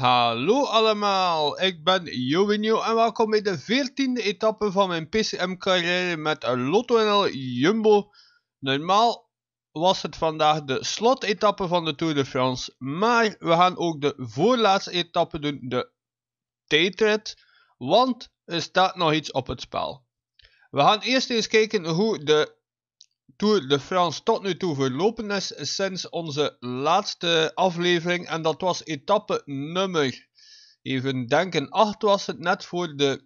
Hallo allemaal, ik ben Jovinio en welkom bij de 14e etappe van mijn PCM-carrière met Lotto NL Jumbo. Normaal was het vandaag de slotetappe van de Tour de France, maar we gaan ook de voorlaatste etappe doen, de tijdrit, want er staat nog iets op het spel. We gaan eerst eens kijken hoe de Tour de France tot nu toe verlopen is sinds onze laatste aflevering. En dat was etappe nummer, even denken, 8 was het net voor de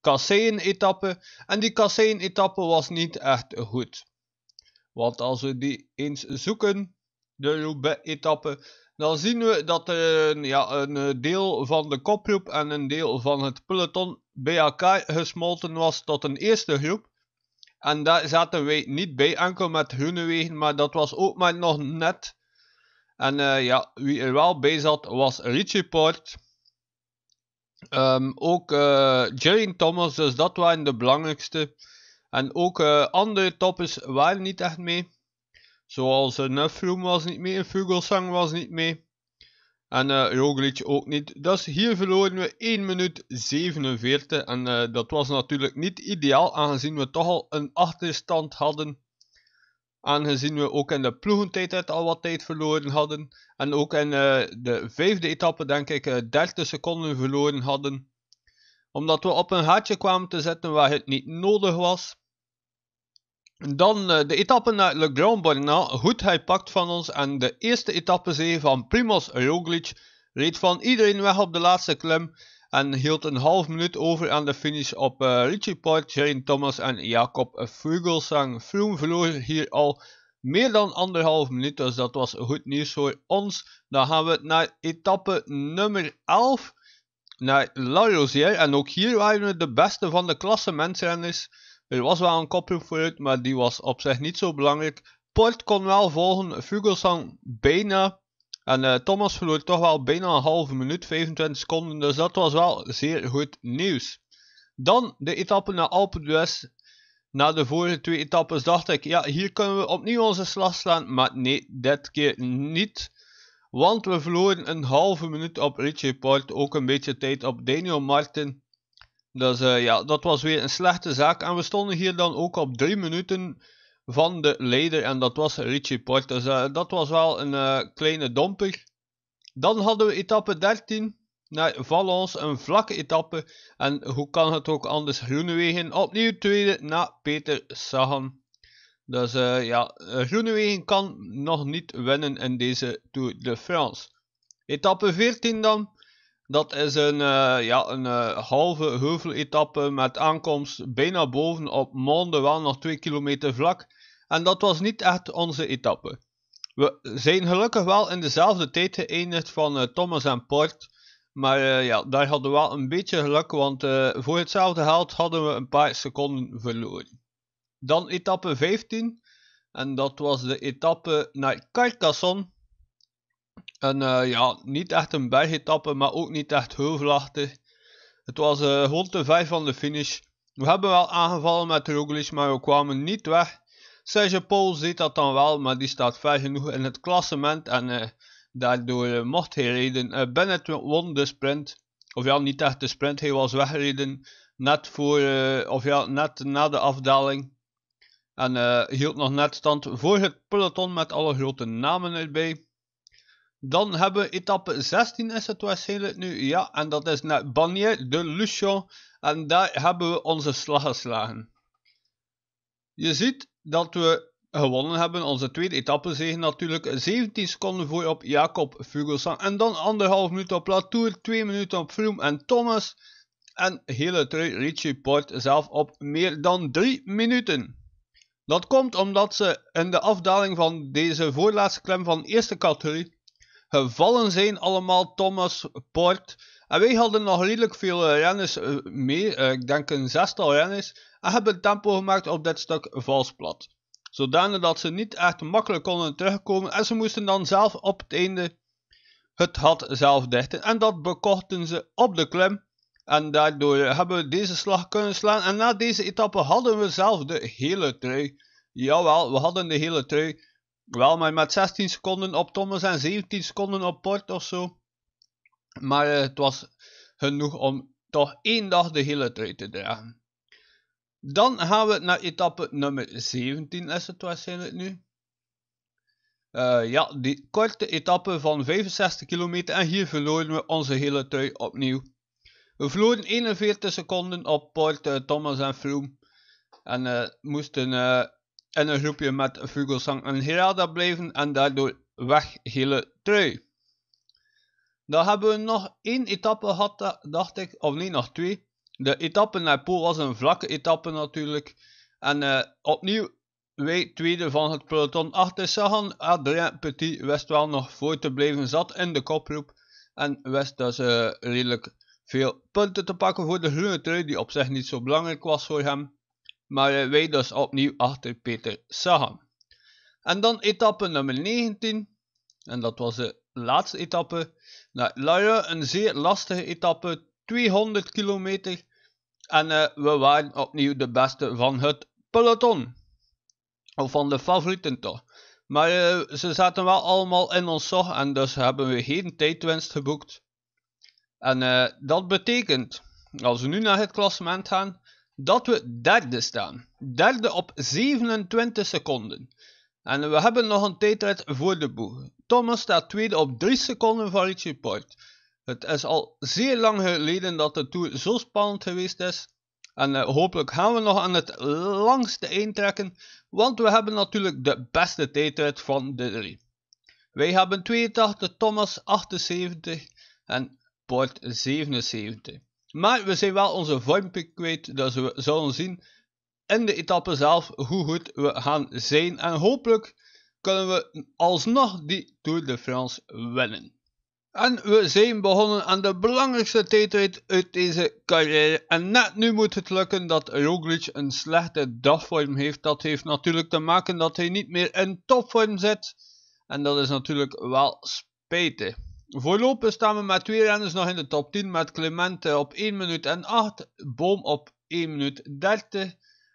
kasseien-etappe. En die kasseien-etappe was niet echt goed. Want als we die eens zoeken, de Roubaix-etappe, dan zien we dat er ja, een deel van de kopgroep en een deel van het peloton bij elkaar gesmolten was tot een eerste groep. En daar zaten wij niet bij, enkel met wegen, maar dat was ook maar nog net. En eh, ja, wie er wel bij zat was Richie Port. Ehm, ook uh, eh, Jerry Thomas, dus dat waren de belangrijkste. En ook eh, andere toppers waren niet echt mee. Zoals Nuffroom was niet mee, Vugelsang was niet mee. En uh, eh, Roglic ook niet. Dus hier verloren we 1 minuut 47. En eh, dat was natuurlijk niet ideaal, aangezien we toch al een achterstand hadden. Aangezien we ook in de ploegentijd al wat tijd verloren hadden. En ook in eh, de vijfde etappe, denk ik, 30 seconden verloren hadden. Omdat we op een gaatje kwamen te zetten waar het niet nodig was. Dan eh, de etappe naar Le Grand Bornand. Goed, hij pakt van ons. En de eerste etappezee van Primoz Roglic reed van iedereen weg op de laatste klim En hield een half minuut over aan de finish op eh, Richie Port, Jane Thomas en Jacob Vugelsang. Froome verloor hier al meer dan anderhalf minuut, dus dat was goed nieuws voor ons. Dan gaan we naar etappe nummer 11, naar La Rosière. En ook hier waren we de beste van de klasse mensrenners. Er was wel een kopje vooruit, maar die was op zich niet zo belangrijk. Port kon wel volgen, Vugelsang bijna. En eh, Thomas verloor toch wel bijna een halve minuut, 25 seconden. Dus dat was wel zeer goed nieuws. Dan de etappe naar Alpe d'Huez. Na de vorige twee etappes dacht ik, ja, hier kunnen we opnieuw onze slag slaan. Maar nee, dit keer niet. Want we verloren een halve minuut op Richie Port. Ook een beetje tijd op Daniel Martin. Dus eh, ja, dat was weer een slechte zaak. En we stonden hier dan ook op drie minuten van de leider. En dat was Richie Port. Dus eh, dat was wel een eh, kleine domper. Dan hadden we etappe 13 naar Valence. Een vlakke etappe. En hoe kan het ook anders? Groenewegen opnieuw tweede na Peter Sagan. Dus ja, Groenewegen kan nog niet winnen in deze Tour de France. Etappe 14 dan. Dat is een, uh, ja, een uh, halve heuveletappe met aankomst bijna boven op Monde, wel nog 2 kilometer vlak. En dat was niet echt onze etappe. We zijn gelukkig wel in dezelfde tijd geëindigd van eh, Thomas en Port. Maar ja, daar hadden we wel een beetje geluk, want voor hetzelfde held hadden we een paar seconden verloren. Dan etappe 15. En dat was de etappe naar Carcassonne en eh, ja, niet echt een bergetappe, maar ook niet echt heuvelachtig. Het was uh, rond de 5 van de finish. We hebben wel aangevallen met Roglic, maar we kwamen niet weg. Serge Paul ziet dat dan wel, maar die staat ver genoeg in het klassement en eh, daardoor mocht hij reden. Bennett won de sprint, of ja, niet echt de sprint, hij was weggereden net, voor, of net na de afdaling. En hield nog net stand voor het peloton met alle grote namen erbij. Dan hebben we etappe 16 is het waarschijnlijk nu. Ja, en dat is naar Bagné de Luchon. En daar hebben we onze slag geslagen. Je ziet dat we gewonnen hebben. Onze tweede etappe zegen natuurlijk. 17 seconden voor op Jacob Fuglsang. En dan anderhalf minuut op Latour. 2 minuten op Vroom en Thomas. En hele trui Richie Port zelf op meer dan 3 minuten. Dat komt omdat ze in de afdaling van deze voorlaatste klem van eerste categorie gevallen zijn allemaal Thomas Port En wij hadden nog redelijk veel eh, renners eh, mee, eh, ik denk een zestal renners, en hebben tempo gemaakt op dit stuk valsplat. Zodanig dat ze niet echt makkelijk konden terugkomen en ze moesten dan zelf op het einde het had zelf dichten. En dat bekochten ze op de klim. En daardoor hebben we deze slag kunnen slaan. En na deze etappe hadden we zelf de hele trui. Jawel, we hadden de hele trui. Wel, maar met 16 seconden op Thomas en 17 seconden op Port of zo. Maar eh, het was genoeg om toch één dag de hele trui te dragen. Dan gaan we naar etappe nummer 17, is het waarschijnlijk nu. Eh, ja, die korte etappe van 65 kilometer en hier verloren we onze hele trui opnieuw. We verloren 41 seconden op Port, eh, Thomas en Froome. En uh, moesten in een groepje met Vugelsang en Gerada bleven en daardoor weg trui. Dan hebben we nog één etappe gehad, dacht ik, of niet nog twee. De etappe naar Poel was een vlakke etappe natuurlijk. En eh, opnieuw wij tweede van het peloton achter Sagan. Adrien Petit wist wel nog voor te blijven, zat in de koproep. En wist dus uh, redelijk veel punten te pakken voor de groene trui, die op zich niet zo belangrijk was voor hem. Maar eh, wij dus opnieuw achter Peter Sagan. En dan etappe nummer 19. En dat was de laatste etappe. Naar een zeer lastige etappe. 200 kilometer. En eh, we waren opnieuw de beste van het peloton. Of van de favorieten toch. Maar eh, ze zaten wel allemaal in ons zog. En dus hebben we geen tijdwinst geboekt. En dat betekent, als we nu naar het klassement gaan, dat we derde staan. Derde op 27 seconden. En we hebben nog een tijdrit voor de boeg. Thomas staat tweede op 3 seconden van Richie Port. Het is al zeer lang geleden dat de Tour zo spannend geweest is. En eh, hopelijk gaan we nog aan het langste trekken, Want we hebben natuurlijk de beste tijdrit van de drie. Wij hebben 82, Thomas 78 en Port 77. Maar we zijn wel onze vormpje kwijt, dus we zullen zien in de etappe zelf hoe goed we gaan zijn. En hopelijk kunnen we alsnog die Tour de France winnen. En we zijn begonnen aan de belangrijkste tijdrit uit deze carrière. En net nu moet het lukken dat Roglic een slechte dagvorm heeft. Dat heeft natuurlijk te maken dat hij niet meer in topvorm zit. En dat is natuurlijk wel spijtig. Voorlopig staan we met twee renners nog in de top 10 met Clemente op 1 minuut en 8, Boom op 1 minuut 30.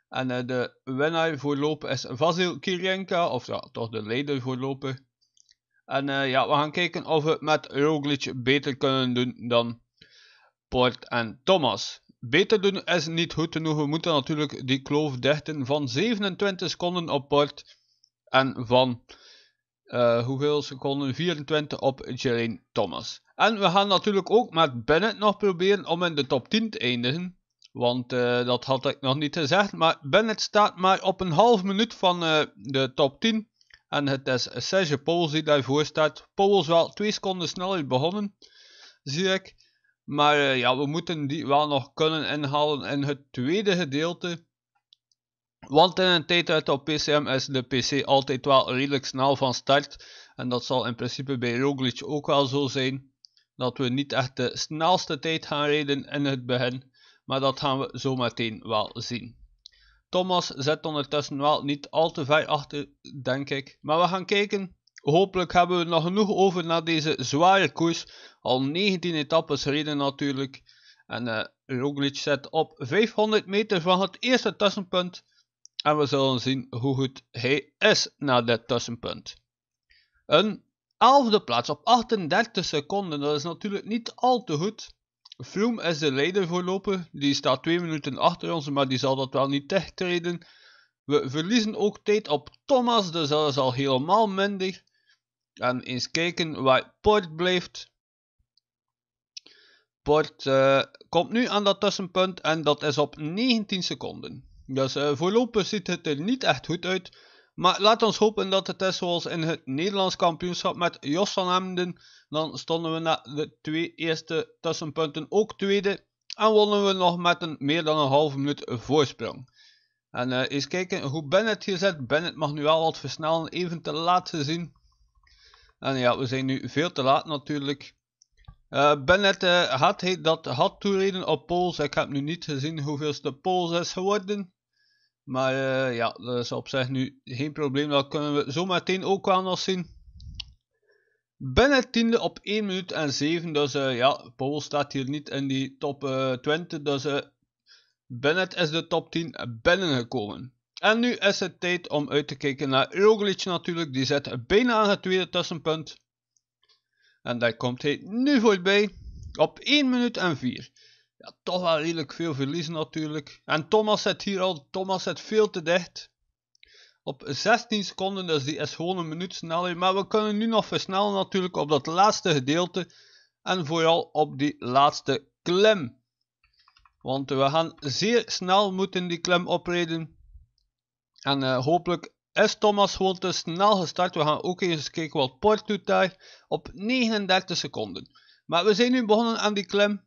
En eh, de winnaar voorlopig is Vasil Kirienka, of ja, toch de leider voorlopig. En eh, ja, we gaan kijken of we met Roglic beter kunnen doen dan Port en Thomas. Beter doen is niet goed genoeg. We moeten natuurlijk die kloof dichten van 27 seconden op Port en van eh, hoeveel seconden? 24 op Geraint Thomas. En we gaan natuurlijk ook met Bennett nog proberen om in de top 10 te eindigen. Want eh, dat had ik nog niet gezegd. Maar Bennett staat maar op een half minuut van eh, de top 10. En het is Serge Powels die daarvoor staat. Powels wel twee seconden sneller begonnen. Zie ik. Maar ja, we moeten die wel nog kunnen inhalen in het tweede gedeelte. Want in een tijd uit op PCM is de PC altijd wel redelijk snel van start. En dat zal in principe bij Roglic ook wel zo zijn. Dat we niet echt de snelste tijd gaan rijden in het begin. Maar dat gaan we zometeen wel zien. Thomas zit ondertussen wel niet al te ver achter, denk ik. Maar we gaan kijken. Hopelijk hebben we nog genoeg over na deze zware koers. Al 19 etappes reden natuurlijk. En uh, Roglic zit op 500 meter van het eerste tussenpunt en we zullen zien hoe goed hij is na dit tussenpunt. Een elfde plaats op 38 seconden, dat is natuurlijk niet al te goed. Froome is de leider voorlopig, die staat 2 minuten achter ons, maar die zal dat wel niet treden. We verliezen ook tijd op Thomas, dus dat is al helemaal minder. En eens kijken waar Port blijft. Port eh, komt nu aan dat tussenpunt en dat is op 19 seconden. Dus voorlopig ziet het er niet echt goed uit. Maar laat ons hopen dat het is zoals in het Nederlands kampioenschap met Jos van Emden. Dan stonden we na de twee eerste tussenpunten ook tweede. En wonnen we nog met een meer dan een halve minuut voorsprong. En uh, eens kijken hoe Bennett hier zit. Bennett mag nu wel wat versnellen. Even te laat zien. En ja, we zijn nu veel te laat natuurlijk. Uh, Bennett eh, had hij dat had toereden op Pools. Ik heb nu niet gezien hoeveelste Pools is geworden. Maar eh, ja, dat is op zich nu geen probleem. Dat kunnen we zometeen ook wel nog zien. Bennett tiende op 1 minuut en 7. Dus ja, Pools staat hier niet in die top 20. Dus Bennett is de top 10 binnengekomen. En nu is het tijd om uit te kijken naar Roglic natuurlijk. Die zit bijna aan het tweede tussenpunt. En daar komt hij nu voorbij. Op 1 minuut en 4. Ja, toch wel redelijk veel verliezen natuurlijk. En Thomas zit hier al. Thomas zit veel te dicht. Op 16 seconden, dus die is gewoon een minuut sneller. Maar we kunnen nu nog versnellen natuurlijk op dat laatste gedeelte. En vooral op die laatste klem. Want we gaan zeer snel moeten die klem opreden En eh, hopelijk is Thomas gewoon te snel gestart. We gaan ook eens kijken wat Port doet daar op 39 seconden. Maar we zijn nu begonnen aan die klim.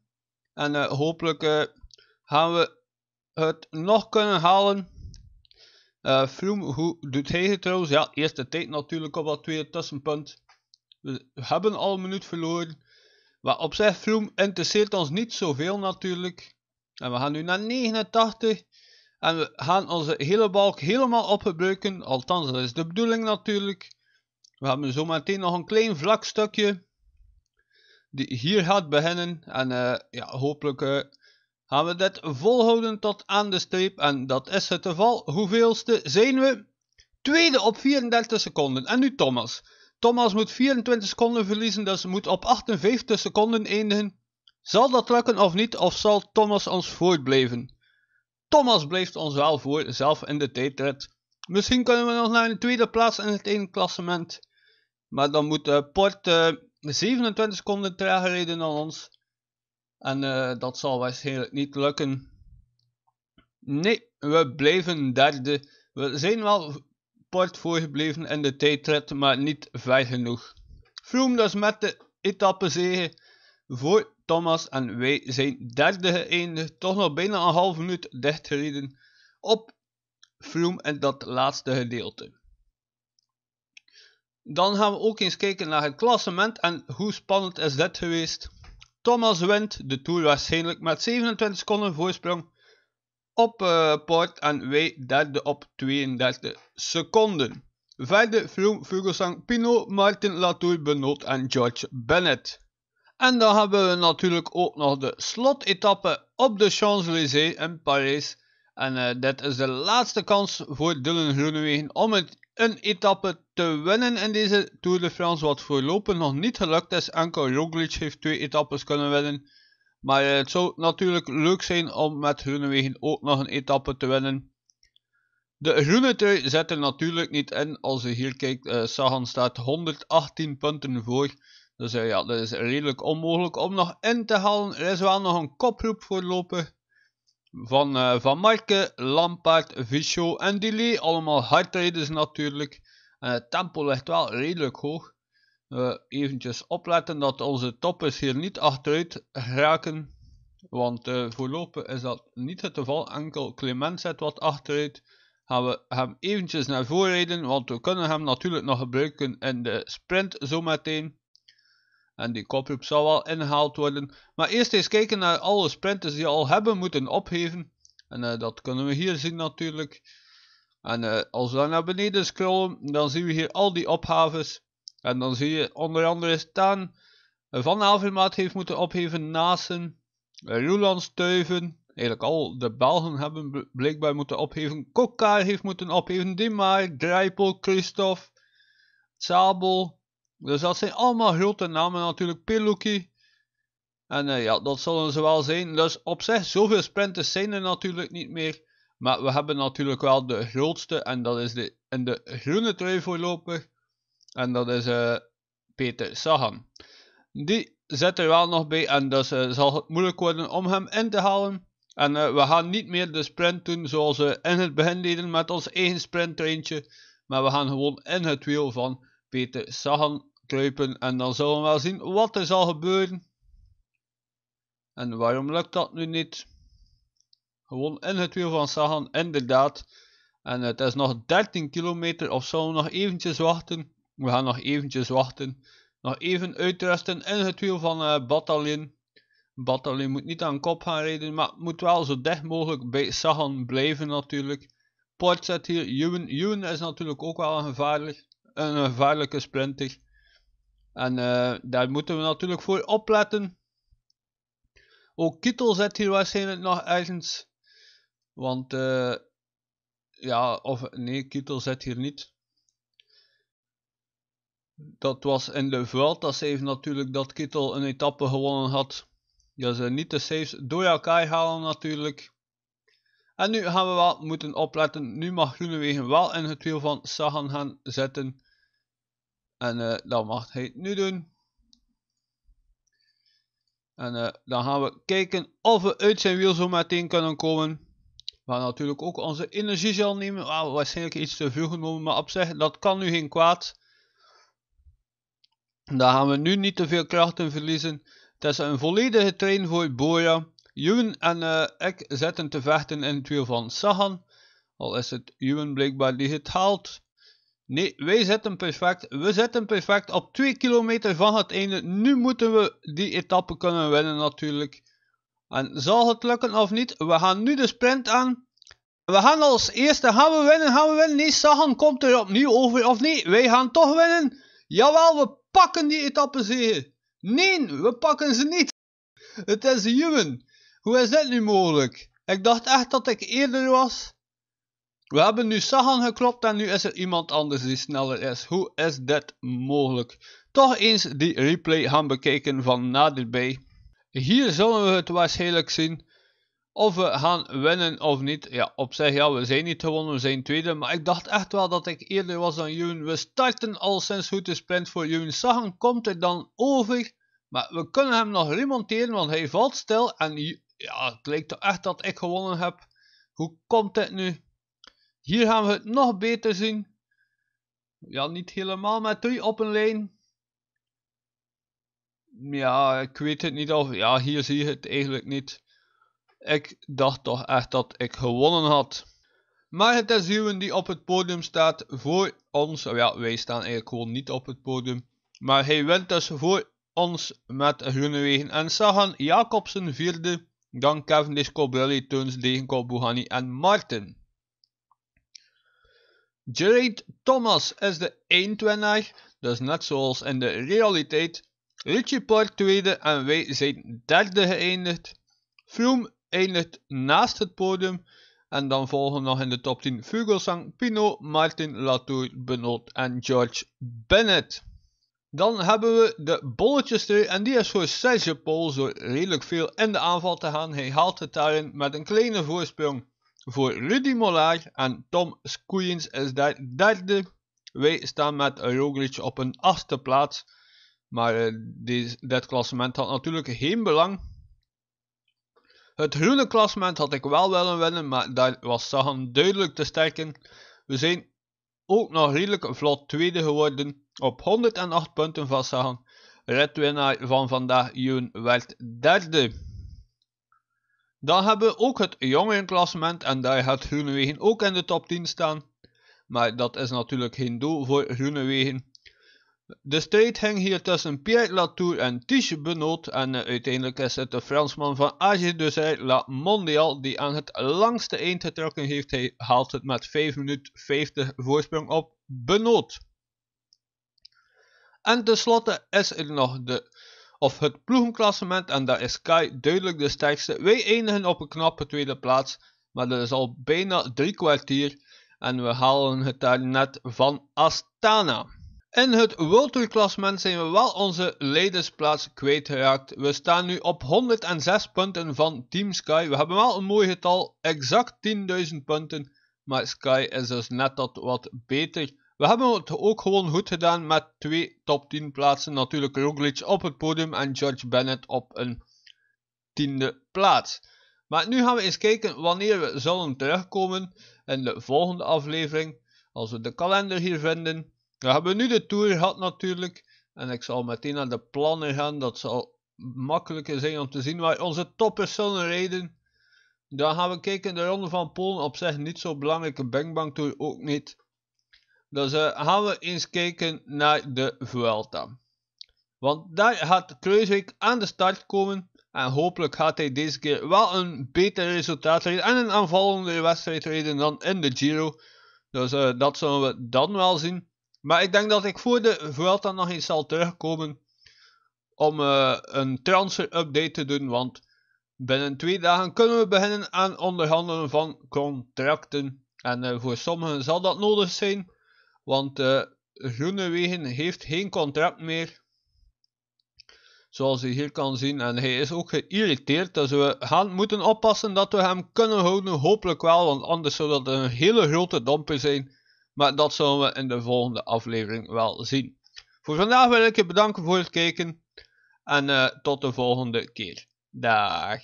En eh, hopelijk eh, gaan we het nog kunnen halen. Uh, eh, Vroom, hoe doet hij het trouwens? Ja, eerste tijd natuurlijk op dat tweede tussenpunt. We hebben al een minuut verloren. Maar op zich, Vroom interesseert ons niet zoveel natuurlijk. En we gaan nu naar 89. En we gaan onze hele balk helemaal opgebruiken. Althans, dat is de bedoeling natuurlijk. We hebben zo meteen nog een klein vlak stukje. Die hier gaat beginnen. En eh, ja, hopelijk eh, gaan we dit volhouden tot aan de streep. En dat is het geval. Hoeveelste zijn we? Tweede op 34 seconden. En nu Thomas. Thomas moet 24 seconden verliezen. Dus moet op 58 seconden eindigen. Zal dat lukken of niet? Of zal Thomas ons voortblijven? Thomas bleef wel voor, zelf in de tijdrit. Misschien kunnen we nog naar de tweede plaats in het ene klassement. Maar dan moet eh, Port 27 eh, seconden trager rijden dan ons. En eh, dat zal waarschijnlijk niet lukken. Nee, we blijven derde. We zijn wel Port voorgebleven in de tijdrit, maar niet ver genoeg. Vroom dus met de etappe zegen voor Thomas en wij zijn derde geëindigd, toch nog bijna een half minuut dichtgereden op Vroom en dat laatste gedeelte. Dan gaan we ook eens kijken naar het klassement en hoe spannend is dit geweest. Thomas wint de Tour waarschijnlijk met 27 seconden voorsprong op uh, eh, Port en wij derde op 32 seconden. Verder Vroom, Vogelsang, Pino, Martin Latour, Benoot en George Bennett. En dan hebben we natuurlijk ook nog de slotetappe op de Champs-Élysées in Parijs. En uh, eh, dit is de laatste kans voor Dylan Groenewegen om een etappe te winnen in deze Tour de France. Wat voorlopig nog niet gelukt is. Enkel Roglic heeft twee etappes kunnen winnen. Maar eh, het zou natuurlijk leuk zijn om met Groenewegen ook nog een etappe te winnen. De groene trui zit er natuurlijk niet in. Als je hier kijkt, eh, Sagan staat 118 punten voor. Dus eh, ja, dat is redelijk onmogelijk om nog in te halen. Er is wel nog een koproep voorlopen Van eh, Van Marke, Lampaard, Vichot en Delay. Allemaal hardrijders natuurlijk. En eh, het tempo ligt wel redelijk hoog. Uh, eventjes opletten dat onze toppers hier niet achteruit raken. Want voorlopen is dat niet het geval. Enkel Clement zet wat achteruit gaan we hem eventjes naar voren rijden, want we kunnen hem natuurlijk nog gebruiken in de sprint zometeen. En die koproep zal wel ingehaald worden. Maar eerst eens kijken naar alle sprinters die al hebben moeten opheven, En eh, dat kunnen we hier zien natuurlijk. En eh, als we dan naar beneden scrollen, dan zien we hier al die ophaves. En dan zie je onder andere staan eh, Van Avermaat heeft moeten opheven, Nasen, Roland Steuven. Eigenlijk al de Belgen hebben blijkbaar moeten opheven. Kokkaar heeft moeten opgeven, Dimaar, Drijpel, Christophe, Sabel, dus dat zijn allemaal grote namen natuurlijk. Pirluki. En eh, ja, dat zullen ze wel zijn. Dus op zich, zoveel sprinters zijn er natuurlijk niet meer. Maar we hebben natuurlijk wel de grootste. En dat is de, in de groene trui voorlopig. En dat is eh, Peter Sagan. Die zit er wel nog bij. En dus eh, zal het moeilijk worden om hem in te halen. En we gaan niet meer de sprint doen zoals we in het begin deden met ons eigen sprinttreintje. Maar we gaan gewoon in het wiel van Peter Sagan kruipen en dan zullen we wel zien wat er zal gebeuren. En waarom lukt dat nu niet? Gewoon in het wiel van Sagan, inderdaad. En het is nog 13 kilometer of zullen we nog eventjes wachten? We gaan nog eventjes wachten. Nog even uitrusten in het wiel van uh, eh, Batalin. Batalin moet niet aan kop gaan rijden, maar moet wel zo dicht mogelijk bij Sagan blijven natuurlijk. Port zit hier, Juwen Ewan is natuurlijk ook wel een, gevaarlijk, een gevaarlijke sprinter. En eh, daar moeten we natuurlijk voor opletten. Ook Kittel zit hier waarschijnlijk nog ergens. Want, uh, ja, of nee, Kittel zit hier niet. Dat was in de Vuelta save natuurlijk dat Kittel een etappe gewonnen had. Ja ze niet de saves door elkaar halen natuurlijk. En nu gaan we wel moeten opletten. Nu mag Groenewegen wel in het wiel van Sagan gaan zetten. En dat eh, dan mag hij het nu doen. En eh, dan gaan we kijken of we uit zijn wiel zo meteen kunnen komen. We gaan natuurlijk ook onze energie zal nemen. waarschijnlijk iets te veel genomen, maar op zich, dat kan nu geen kwaad. Dan gaan we nu niet te veel krachten verliezen. Het is een volledige train voor Boya. Juwen en uh, ik zitten te vechten in het wiel van Sagan. Al is het Juwen blijkbaar die het haalt. Nee, wij zitten perfect. We zitten perfect op 2 kilometer van het einde. Nu moeten we die etappe kunnen winnen natuurlijk. En zal het lukken of niet? We gaan nu de sprint aan. We gaan als eerste, gaan we winnen, gaan we winnen? Nee, Sagan komt er opnieuw over of nee? Wij gaan toch winnen? Jawel, we pakken die zeker. Nee, we pakken ze niet. Het is Juwen. Hoe is dit nu mogelijk? Ik dacht echt dat ik eerder was. We hebben nu Sagan geklopt en nu is er iemand anders die sneller is. Hoe is dit mogelijk? Toch eens die replay gaan bekijken van naderbij. Hier zullen we het waarschijnlijk zien of we gaan winnen of niet. Ja, op zich, ja, we zijn niet gewonnen, we zijn tweede. Maar ik dacht echt wel dat ik eerder was dan Jun. We starten al sinds goed de sprint voor Jun. Sagan komt er dan over. Maar we kunnen hem nog remonteren, want hij valt stil. En ja, het lijkt toch echt dat ik gewonnen heb. Hoe komt dit nu? Hier gaan we het nog beter zien. Ja, niet helemaal met drie op een lijn. Ja, ik weet het niet of... Ja, hier zie je het eigenlijk niet. Ik dacht toch echt dat ik gewonnen had. Maar het is Ruwen die op het podium staat voor ons. Oh ja, wij staan eigenlijk gewoon niet op het podium. Maar hij wint dus voor ons met Groenewegen en Sagan. Jacobsen vierde. Dan Kevin Disco, Brelli, Teuns, Degenkop, Bouhani en Martin. Geraint Thomas is de 21, dus net zoals in de realiteit. Richie Park tweede en wij zijn derde geëindigd. Froome eindigt naast het podium. En dan volgen nog in de top 10 Vugelsang, Pino, Martin, Latour, Benoot en George Bennett. Dan hebben we de bolletjes er en die is voor Serge Paul zo redelijk veel in de aanval te gaan. Hij haalt het daarin met een kleine voorsprong. Voor Rudy Mollage en Tom Skoeiens is dat derde. Wij staan met Roglic op een achtste plaats. Maar eh, dit klassement had natuurlijk geen belang. Het groene klassement had ik wel willen winnen, maar daar was Sagan duidelijk te sterken. We zijn ook nog redelijk vlot tweede geworden op 108 punten van Sagan. Redwinnaar van vandaag, juni werd derde. Dan hebben we ook het klassement. en daar gaat Groenewegen ook in de top 10 staan. Maar dat is natuurlijk geen doel voor Groenewegen. De strijd hing hier tussen Pierre Latour en Tige Benoot en eh, uiteindelijk is het de Fransman van AG Dessert La Mondial die aan het langste eind getrokken heeft. Hij haalt het met 5 minuten 50 voorsprong op Benoot. En tenslotte is er nog de of het ploegenklassement en daar is Sky duidelijk de sterkste. Wij eindigen op een knappe tweede plaats, maar dat is al bijna drie kwartier en we halen het daar net van Astana. In het World zijn we wel onze leidersplaats kwijtgeraakt. We staan nu op 106 punten van Team Sky. We hebben wel een mooi getal, exact 10.000 punten, maar Sky is dus net dat wat beter. We hebben het ook gewoon goed gedaan met twee top 10 plaatsen. Natuurlijk Roglic op het podium en George Bennett op een tiende plaats. Maar nu gaan we eens kijken wanneer we zullen terugkomen in de volgende aflevering. Als we de kalender hier vinden. We hebben nu de tour gehad natuurlijk. En ik zal meteen naar de plannen gaan. Dat zal makkelijker zijn om te zien waar onze toppers zullen rijden. Dan gaan we kijken de Ronde van Polen. Op zich niet zo belangrijke Bang Bang Tour ook niet. Dus gaan we eens kijken naar de Vuelta. Want daar gaat Kruiswijk aan de start komen. En hopelijk gaat hij deze keer wel een beter resultaat rijden. En een aanvallende wedstrijd rijden dan in de Giro. Dus eh, dat zullen we dan wel zien. Maar ik denk dat ik voor de Vuelta nog eens zal terugkomen. Om eh, een transfer update te doen. Want binnen twee dagen kunnen we beginnen aan onderhandelen van contracten. En voor sommigen zal dat nodig zijn. Want eh, groene Groenewegen heeft geen contract meer. Zoals je hier kan zien. En hij is ook geïrriteerd. Dus we gaan moeten oppassen dat we hem kunnen houden. Hopelijk wel. Want anders zou dat een hele grote domper zijn. Maar dat zullen we in de volgende aflevering wel zien. Voor vandaag wil ik je bedanken voor het kijken. En eh, tot de volgende keer. Dag.